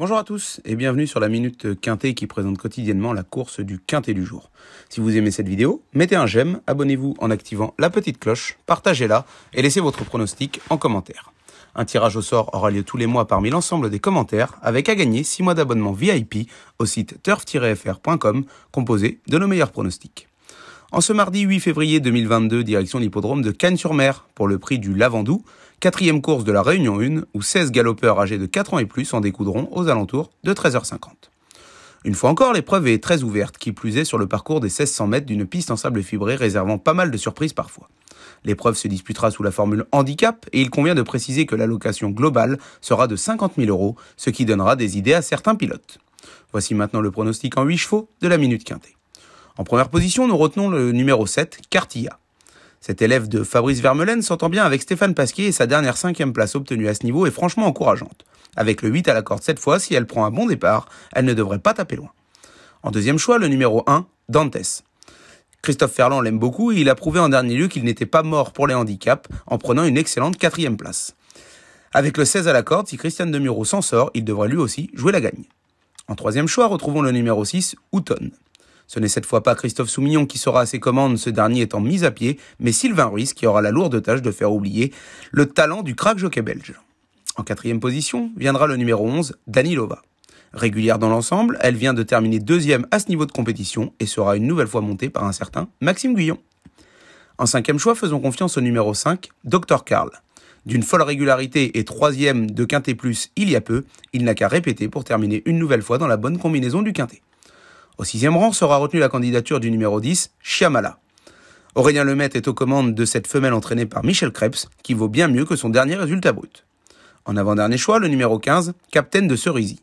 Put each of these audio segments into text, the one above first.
Bonjour à tous et bienvenue sur la Minute Quintée qui présente quotidiennement la course du Quintée du jour. Si vous aimez cette vidéo, mettez un j'aime, abonnez-vous en activant la petite cloche, partagez-la et laissez votre pronostic en commentaire. Un tirage au sort aura lieu tous les mois parmi l'ensemble des commentaires avec à gagner 6 mois d'abonnement VIP au site turf-fr.com composé de nos meilleurs pronostics. En ce mardi 8 février 2022, direction l'hippodrome de Cannes-sur-Mer pour le prix du Lavandou, quatrième course de la Réunion 1, où 16 galopeurs âgés de 4 ans et plus en découdront aux alentours de 13h50. Une fois encore, l'épreuve est très ouverte, qui plus est sur le parcours des 1600 mètres d'une piste en sable fibré réservant pas mal de surprises parfois. L'épreuve se disputera sous la formule handicap et il convient de préciser que l'allocation globale sera de 50 000 euros, ce qui donnera des idées à certains pilotes. Voici maintenant le pronostic en 8 chevaux de la minute quintée. En première position, nous retenons le numéro 7, Cartilla. Cet élève de Fabrice Vermeulen s'entend bien avec Stéphane Pasquier et sa dernière cinquième place obtenue à ce niveau est franchement encourageante. Avec le 8 à la corde cette fois, si elle prend un bon départ, elle ne devrait pas taper loin. En deuxième choix, le numéro 1, Dantes. Christophe Ferland l'aime beaucoup et il a prouvé en dernier lieu qu'il n'était pas mort pour les handicaps en prenant une excellente quatrième place. Avec le 16 à la corde, si Christiane Demuro s'en sort, il devrait lui aussi jouer la gagne. En troisième choix, retrouvons le numéro 6, Houton. Ce n'est cette fois pas Christophe Soumillon qui sera à ses commandes, ce dernier étant mis à pied, mais Sylvain Ruiz qui aura la lourde tâche de faire oublier le talent du crack jockey belge. En quatrième position viendra le numéro 11, Lova. Régulière dans l'ensemble, elle vient de terminer deuxième à ce niveau de compétition et sera une nouvelle fois montée par un certain Maxime Guyon. En cinquième choix, faisons confiance au numéro 5, Dr Karl. D'une folle régularité et troisième de Quintet Plus il y a peu, il n'a qu'à répéter pour terminer une nouvelle fois dans la bonne combinaison du Quintet. Au sixième rang sera retenue la candidature du numéro 10, Chiamala. Aurélien Lemaitre est aux commandes de cette femelle entraînée par Michel Krebs, qui vaut bien mieux que son dernier résultat brut. En avant-dernier choix, le numéro 15, Captain de Cerisy.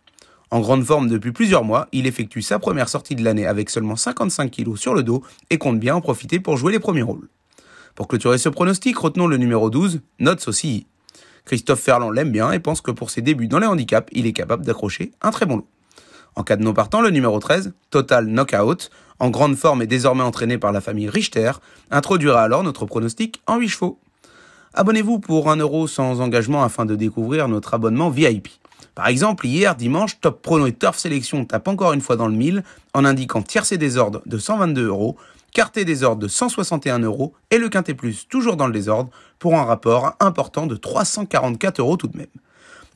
En grande forme depuis plusieurs mois, il effectue sa première sortie de l'année avec seulement 55 kg sur le dos et compte bien en profiter pour jouer les premiers rôles. Pour clôturer ce pronostic, retenons le numéro 12, Notes aussi. Christophe Ferland l'aime bien et pense que pour ses débuts dans les handicaps, il est capable d'accrocher un très bon lot. En cas de non partant, le numéro 13, Total Knockout, en grande forme et désormais entraîné par la famille Richter, introduira alors notre pronostic en 8 chevaux. Abonnez-vous pour 1 euro sans engagement afin de découvrir notre abonnement VIP. Par exemple, hier dimanche, Top Prono et Turf Selection tapent encore une fois dans le mille en indiquant tiercé des ordres de 122 euros, quarté des ordres de 161 euros et le quintet plus toujours dans le désordre pour un rapport important de 344 euros tout de même.